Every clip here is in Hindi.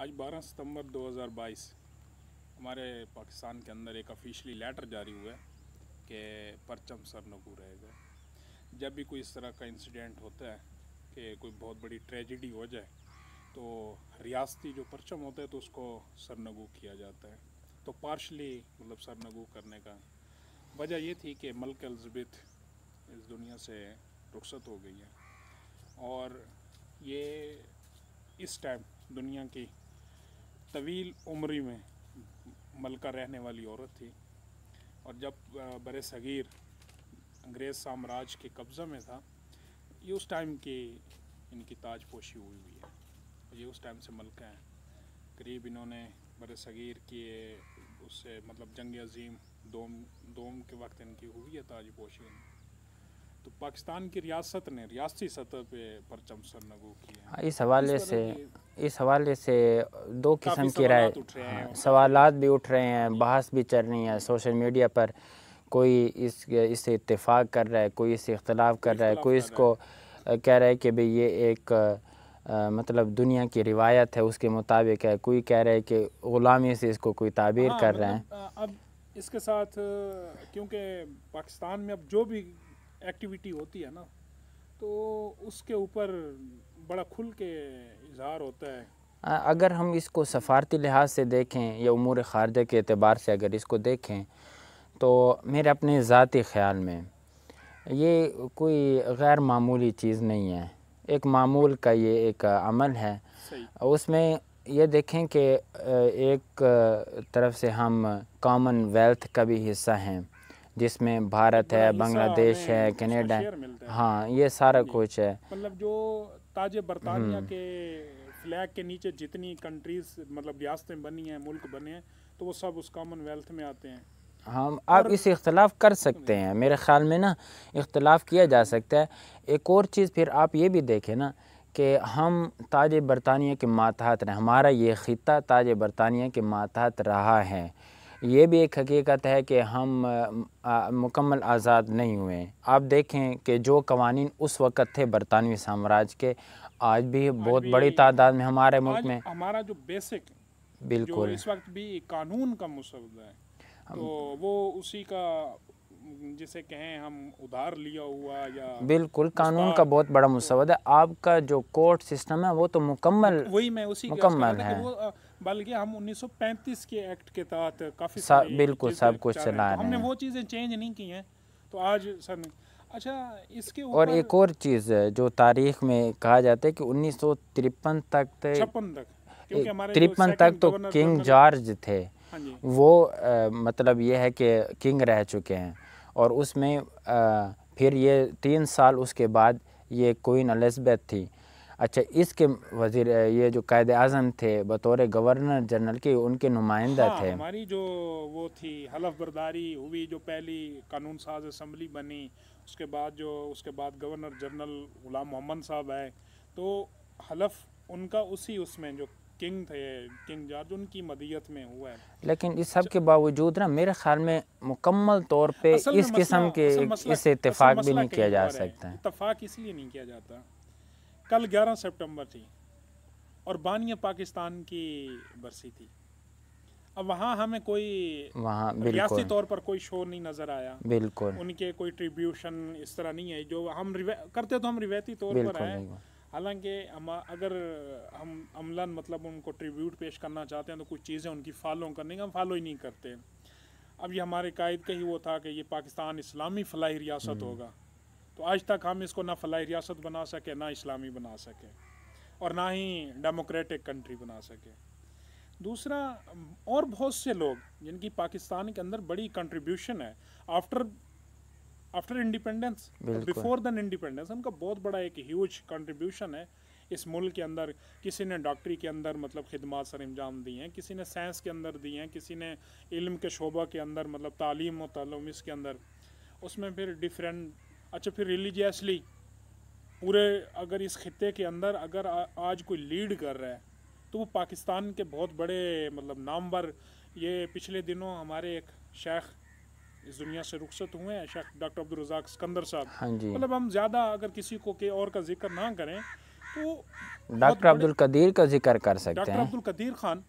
आज 12 सितंबर 2022 हमारे पाकिस्तान के अंदर एक ऑफिशली लेटर जारी हुआ है कि परचम सर नकू रहेगा जब भी कोई इस तरह का इंसिडेंट होता है कि कोई बहुत बड़ी ट्रेजिडी हो जाए तो रियासती जो परचम होता है तो उसको सरनगू किया जाता है तो पार्शली मतलब सरनगू करने का वजह ये थी कि मलक एलिजबेथ इस दुनिया से रुखसत हो गई है और ये इस टाइम दुनिया की तवील उम्री में मलका रहने वाली औरत थी और जब बर सगीर अंग्रेज़ साम्राज्य के कब्ज़े में था ये उस टाइम की इनकी ताजपोशी हुई हुई है और ये उस टाइम से मलका हैं करीब इन्होंने बर सगीर की उससे मतलब जंग अजीम दोम दोम के वक्त इनकी हुई है ताजपोशी तो पाकिस्तान की रियासत ने रियासी सतह पे परचम सरनगू किया हाँ, इस हवाले से इस हवाले से दो किस्म की राय सवाल हाँ, भी उठ रहे हैं बहस भी चल रही है सोशल मीडिया पर कोई इस इससे इतफाक़ कर रहा है कोई इससे इख्तलाफ कर रहा है कोई इसको कह रहा है कि भाई ये एक आ, मतलब दुनिया की रिवायत है उसके मुताबिक है कोई कह रहा है कि ग़ुलामी से इसको कोई ताबीर हाँ, कर रहे हैं मतलब, अब इसके साथ क्योंकि पाकिस्तान में अब जो भी एक्टिविटी होती है ना तो उसके ऊपर बड़ा खुल के इजहार होता है अगर हम इसको सफारती लिहाज से देखें या उमूर ख़ारजा के अतबार से अगर इसको देखें तो मेरे अपने ज़ाती ख़्याल में ये कोई गैर मामूली चीज़ नहीं है एक मामूल का ये एक अमल है उसमें ये देखें कि एक तरफ से हम कॉमन वेल्थ का भी हिस्सा हैं जिसमें भारत है बांग्लादेश है कनाडा है हाँ ये सारा कुछ है मतलब जो ताजे बरतानिया हम्म। के फ्लैग के नीचे जितनी कंट्रीज मतलब रियासतें बनी हैं मुल्क बने हैं तो वो सब उस कॉमनवेल्थ में आते हैं हम आप इसे इख्तलाफ कर सकते हैं मेरे ख़्याल में ना इख्तलाफ किया जा सकता है एक और चीज़ फिर आप ये भी देखें ना कि हम ताज बरतानिया के मातहत रहे हमारा ये ख़िता ताज बरतानिया के मातहत रहा है ये भी एक हकीकत है कि हम मुकम्मल आज़ाद नहीं हुए आप देखें कि जो कवानीन उस वक़्त थे बरतानवी साम्राज्य के आज भी आज बहुत भी बड़ी तादाद में हमारे मुल्क में हमारा जो बेसिक बिल्कुल जो इस वक्त भी कानून का मुसदा है तो वो उसी का जिसे कहें हम उधार लिया हुआ या बिल्कुल कानून का बहुत बड़ा तो मुसवदा है आपका जो कोर्ट सिस्टम है वो तो मुकम्मल वही मैं उसी मुकम्मल है वो बल्कि हम 1935 के एक्ट के तहत काफ़ी सा, बिल्कुल सब कुछ चला है तो हमने वो चीज़ें चेंज नहीं की हैं तो आज सर ने अच्छा इसके और एक और चीज़ जो तारीख में कहा जाता है कि उन्नीस तक छप्पन तक तिरपन तक तो किंग जॉर्ज थे हाँ वो आ, मतलब ये है कि किंग रह चुके हैं और उसमें आ, फिर ये तीन साल उसके बाद ये क्वीन एलिजबेथ थी अच्छा इसके वजीर ये जो कायद अजम थे बतौर गवर्नर जनरल के उनके नुमाइंदा हाँ, थे हमारी जो वो थी हलफ बरदारी हुई जो पहली कानून साज असम्बली बनी उसके बाद जो उसके बाद गवर्नर जनरल गुलाम मोहम्मद साहब आए तो हलफ उनका उसी उसमें जो किंग थे किंग जॉर्ज उनकी मदियत में हुआ है लेकिन इस सब अच्छा। के बावजूद ना मेरे ख्याल में मुकम्मल तौर पे इस किस्म के इस इतफाक भी नहीं किया जा सकता इतफाक इसलिए नहीं किया जाता कल 11 सितंबर थी और बानिया पाकिस्तान की बरसी थी अब वहाँ हमें कोई वहाँ रियासी तौर पर कोई शो नहीं नज़र आया बिल्कुल उनके कोई ट्रिब्यूशन इस तरह नहीं है जो हम करते तो हम रिवायती तौर पर आए हालांकि हम अगर हम अमला मतलब उनको ट्रिब्यूट पेश करना चाहते हैं तो कुछ चीज़ें उनकी फॉलो करने का हम फॉलो ही नहीं करते अब ये हमारे कायद का ही वो था कि ये पाकिस्तान इस्लामी फलाही रियासत हम्म। होगा तो आज तक हम इसको ना फलाई रियासत बना सके ना इस्लामी बना सके और ना ही डेमोक्रेटिक कंट्री बना सके दूसरा और बहुत से लोग जिनकी पाकिस्तान के अंदर बड़ी कंट्रीब्यूशन है after after independence before then independence उनका बहुत बड़ा एक ह्यूज कंट्रीब्यूशन है इस मुल्क के अंदर किसी ने डॉक्टरी के अंदर मतलब खदमात सर अंजाम दी हैं किसी ने साइंस के अंदर दी हैं किसी ने इल्म के शोबा के अंदर मतलब तालीम व तलम इसके अंदर उसमें फिर डिफरेंट अच्छा फिर रिलीजियसली पूरे अगर इस खत्े के अंदर अगर आज कोई लीड कर रहा है तो वो पाकिस्तान के बहुत बड़े मतलब नामवर ये पिछले दिनों हमारे एक शेख इस दुनिया से रुखसत हुए हैं शेख डॉक्टर अब्दुल रजाक सिकंदर साहब हाँ मतलब हम ज़्यादा अगर किसी को के और का जिक्र ना करें तो डॉक्टर अब्दुल कदीर का जिक्र कर सकते हैं डॉक्टर अब्दुल कदीर खान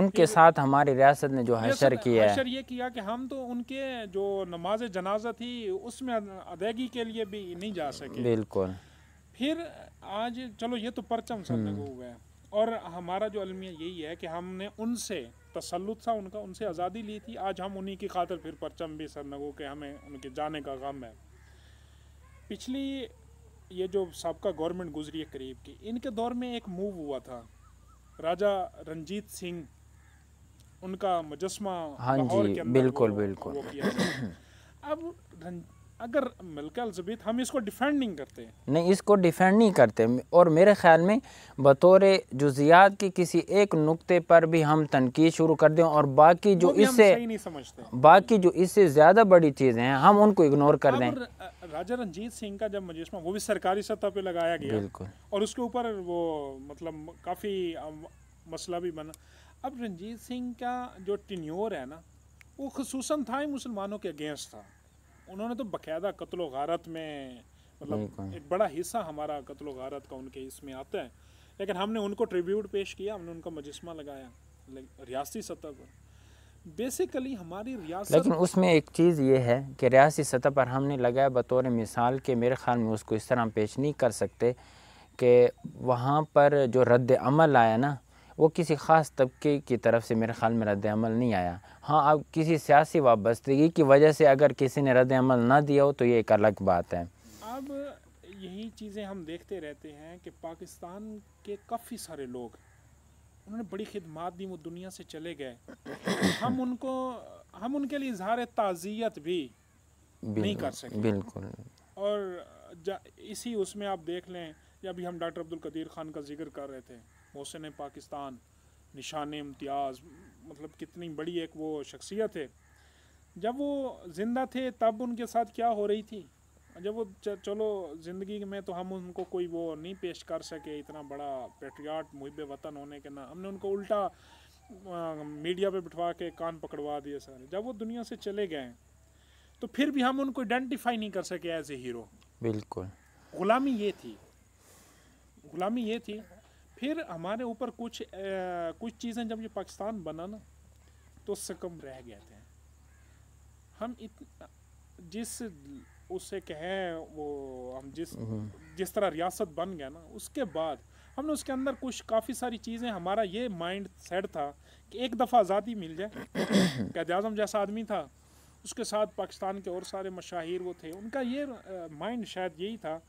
उनके साथ हमारी रियासत ने जो हशर किया है ये किया कि हम तो उनके जो नमाज जनाजा थी उसमें अदायगी के लिए भी नहीं जा सके बिल्कुल फिर आज चलो ये तो परचम सर को हुआ है और हमारा जो अलमिया यही है कि हमने उनसे तसलुत था उनका उनसे आज़ादी ली थी आज हम उन्हीं की खातर फिर परचम भी सर नगो के हमें उनके जाने का गम है पिछली ये जो सबका गवर्नमेंट गुजरी है करीब की इनके दौर में एक मूव हुआ था राजा रंजीत सिंह उनका मुजस्मा हाँ जी बिल्कुल बिल्कुल अब अगर मिलकर जबीत हम इसको डिफेंड नहीं करते नहीं इसको डिफेंड नहीं करते और मेरे ख्याल में बतौर जुजियात के किसी एक नुक्ते पर भी हम तनकीद शुरू कर दें और बाकी जो इससे बाकी जो इससे ज़्यादा बड़ी चीज़ें हैं हम उनको इग्नोर कर दें राजा रंजीत सिंह का जब मुजस्मा वो भी सरकारी सतह पर लगाया गया बिल्कुल और उसके ऊपर वो मतलब काफ़ी मसला भी बना अब रंजीत सिंह का जो टिन्योर है ना वो खसूस था ही मुसलमानों के अगेंस्ट था उन्होंने तो बाकायदा कत्ल गारत में मतलब एक बड़ा हिस्सा हमारा कत्ल गारत का उनके इसमें आता है लेकिन हमने उनको ट्रिब्यूट पेश किया हमने उनका मजस्मा लगाया रियासी सतह पर बेसिकली हमारी रियासत लेकिन उसमें एक चीज़ ये है कि रियासी सतह पर हमने लगाया बतौर मिसाल के मेरे ख्याल में उसको इस तरह पेश नहीं कर सकते कि वहाँ पर जो रद्द अमल आया ना वो किसी ख़ास तबके की तरफ से मेरे ख्याल में रद्दमल नहीं आया हाँ अब किसी सियासी वाबस्तगी की वजह से अगर किसी ने रद्दमल ना दिया हो तो ये एक अलग बात है अब यही चीज़ें हम देखते रहते हैं कि पाकिस्तान के काफ़ी सारे लोग उन्होंने बड़ी खिदमत दी वो दुनिया से चले गए हम उनको हम उनके लिए इजहार ताज़ियत भी नहीं कर सकते बिल्कुल और इसी उसमें आप देख लें या अभी हम डॉक्टर अब्दुल कदीर ख़ान का जिक्र कर रहे थे मोहसिन पाकिस्तान निशान इम्तियाज़ मतलब कितनी बड़ी एक वो शख्सियत है जब वो ज़िंदा थे तब उनके साथ क्या हो रही थी जब वो चलो ज़िंदगी में तो हम उनको कोई वो नहीं पेश कर सके इतना बड़ा पेट्रियाट मुहब वतन होने के ना हमने उनको उल्टा आ, मीडिया पे बिठवा के कान पकड़वा दिए सारे जब वो दुनिया से चले गए तो फिर भी हम उनको आइडेंटिफाई नहीं कर सके एज ए हीरो बिल्कुल गुलामी ये थी गुलामी ये थी फिर हमारे ऊपर कुछ आ, कुछ चीज़ें जब ये पाकिस्तान बना ना तो सकम रह गए थे हम इत जिस उसे कहें वो हम जिस हम्म। जिस तरह रियासत बन गया ना उसके बाद हमने उसके अंदर कुछ काफ़ी सारी चीज़ें हमारा ये माइंड सेट था कि एक दफ़ा आज़ादी मिल जाए कैद अजम जैसा आदमी था उसके साथ पाकिस्तान के और सारे मशाहिर वो थे उनका ये माइंड शायद यही था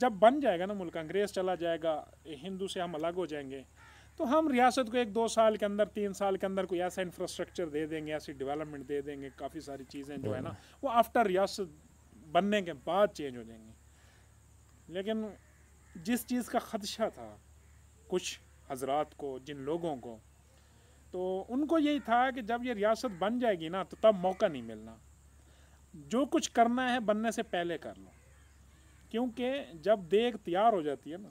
जब बन जाएगा ना मुल्क अंग्रेज़ चला जाएगा हिंदू से हम अलग हो जाएंगे तो हम रियासत को एक दो साल के अंदर तीन साल के अंदर कोई ऐसा इंफ्रास्ट्रक्चर दे देंगे ऐसी डेवलपमेंट दे देंगे काफ़ी सारी चीज़ें जो है ना हाँ। वो आफ्टर रियासत बनने के बाद चेंज हो जाएंगी लेकिन जिस चीज़ का खदशा था कुछ हजरात को जिन लोगों को तो उनको यही था कि जब ये रियासत बन जाएगी ना तो तब मौका नहीं मिलना जो कुछ करना है बनने से पहले कर लो क्योंकि जब देख तैयार हो जाती है ना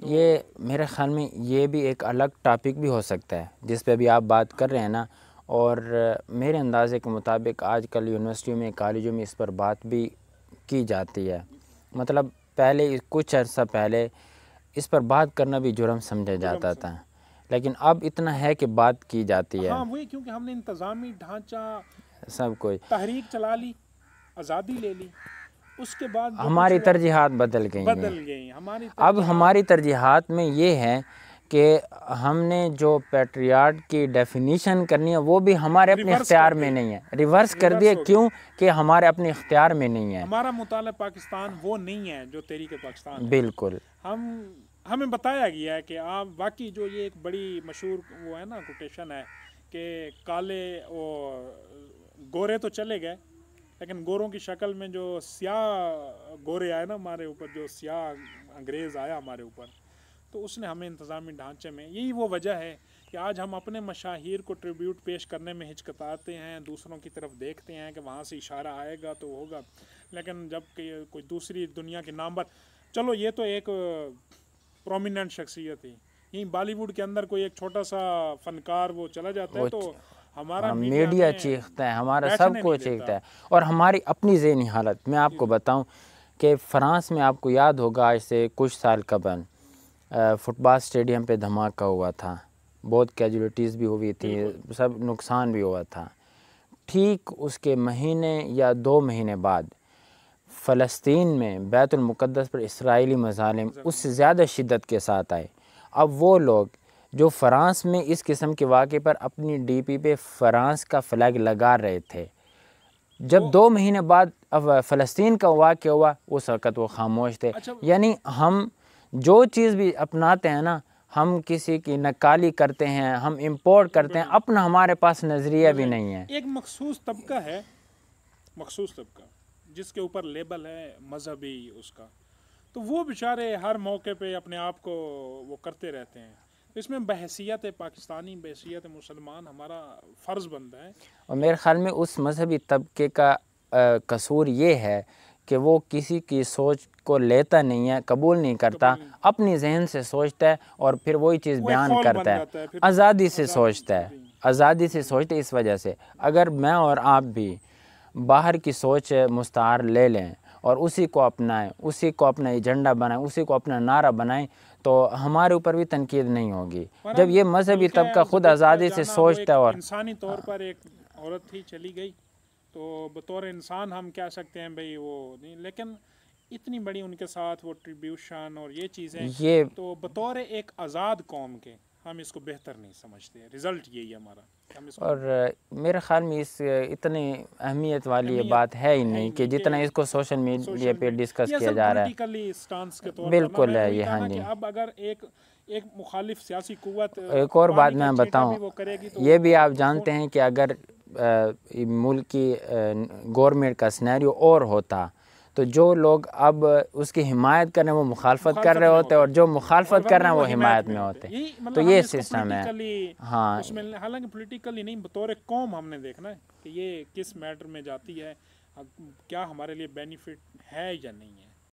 तो ये मेरे ख्याल में ये भी एक अलग टॉपिक भी हो सकता है जिस पे अभी आप बात कर रहे हैं ना और मेरे अंदाज़े के मुताबिक आजकल यूनिवर्सिटियों में कॉलेजों में इस पर बात भी की जाती है मतलब पहले कुछ अर्सा पहले इस पर बात करना भी जुर्म समझा जाता था लेकिन अब इतना है कि बात की जाती है हाँ, वही क्योंकि हमने इंतज़ामी ढांचा सब कुछ तहरीक चला ली आज़ादी ले ली उसके बाद हमारी तरजीहत बदल गई बदल गई हमारी अब हमारी तरजीहत में ये है कि हमने जो पेट्रियाड की डेफिनीशन करनी है वो भी हमारे अपने इख्तियार में नहीं है रिवर्स कर दिए क्यों कि हमारे अपने इख्तियार में नहीं है हमारा मुताल पाकिस्तान वो नहीं है जो के पाकिस्तान बिल्कुल हम हमें बताया गया है कि आप बाकी जो ये एक बड़ी मशहूर वो है ना कोटेशन है कि काले और गोरे तो चले गए लेकिन गोरों की शक्ल में जो सियाह गोरे आए ना हमारे ऊपर जो सियाह अंग्रेज़ आया हमारे ऊपर तो उसने हमें इंतज़ामी ढांचे में यही वो वजह है कि आज हम अपने मशाहिर को ट्रिब्यूट पेश करने में हिचकताते हैं दूसरों की तरफ देखते हैं कि वहाँ से इशारा आएगा तो होगा लेकिन जब कोई दूसरी दुनिया के नाम पर चलो ये तो एक प्रोमिनेंट शख्सियत थी यहीं बॉलीवुड के अंदर कोई एक छोटा सा फनकार वो चला जाता है तो हमारा मीडिया चीखता है हमारा सब कुछ चीखता है और हमारी अपनी जहनी हालत मैं आपको बताऊँ कि फ़्रांस में आपको याद होगा आज से कुछ साल कबल फुटबॉल स्टेडियम पे धमाका हुआ था बहुत कैजुलटीज़ भी हुई थी सब नुकसान भी हुआ था ठीक उसके महीने या दो महीने बाद फ़लस्तीन में बैतुलमक़दस पर इसराइली मजालिम उससे ज़्यादा शिद्दत के साथ आए अब वो लोग जो फ़्रांस में इस किस्म के वाक़े पर अपनी डीपी पे फ़्रांस का फ्लैग लगा रहे थे जब दो महीने बाद अब फ़लस्तीन का वाक़ हुआ उस वक़्त वो खामोश थे अच्छा। यानी हम जो चीज़ भी अपनाते हैं ना हम किसी की नकाली करते हैं हम इम्पोर्ट करते हैं अपना हमारे पास नज़रिया भी नहीं है एक मखसूस तबका है मखसूस तबका जिसके ऊपर लेबल है मजहबी उसका तो वो बेचारे हर मौके पे अपने आप को वो करते रहते हैं इसमें बहसीत पाकिस्तानी बहसीत मुसलमान हमारा फ़र्ज़ बनता है और मेरे ख़्याल में उस मजहबी तबके का आ, कसूर ये है कि वो किसी की सोच को लेता नहीं है कबूल नहीं करता अपनी जहन से सोचता है और फिर वही चीज़ बयान करता है आज़ादी से सोचता है आज़ादी से सोचते इस वजह से अगर मैं और आप भी बाहर की सोच मुस्तार ले लें और उसी को अपनाएं उसी को अपना एजेंडा बनाएं उसी को अपना नारा बनाएं तो हमारे ऊपर भी तनकीद नहीं होगी जब ये मजहबी तबका खुद आज़ादी से सोचता है और इंसानी तौर हाँ। पर एक औरत ही चली गई तो बतौर इंसान हम कह सकते हैं भाई वो नहीं लेकिन इतनी बड़ी उनके साथ वो ट्रिब्यूशन और ये चीज़ें ये तो बतौर एक आज़ाद कौम के हम इसको बेहतर नहीं समझते रिज़ल्ट यही हमारा और मेरे ख्याल में इस इतनी अहमियत वाली अहमियत, बात है ही नहीं कि जितना इसको सोशल मीडिया पे डिस्कस किया जा रहा है बिल्कुल है ये हाँ जी अब अगर एक एक मुखालिफ सियासी कुवत एक और बात मैं बताऊँ तो ये भी आप जानते हैं कि अगर मुल्क की गवर्नमेंट का स्नैरियो और होता तो जो लोग अब उसकी हिमायत कर रहे हैं वो मुखालफत कर रहे होते हैं और जो मुखालफत कर रहे हैं वो हिमायत में होते हैं मतलब तो ये सिस्टम है हाँ हालांकि पोलिटिकली नहीं बतौर कौम हमने देखना है कि ये किस मैटर में जाती है क्या हमारे लिए बेनिफिट है या नहीं है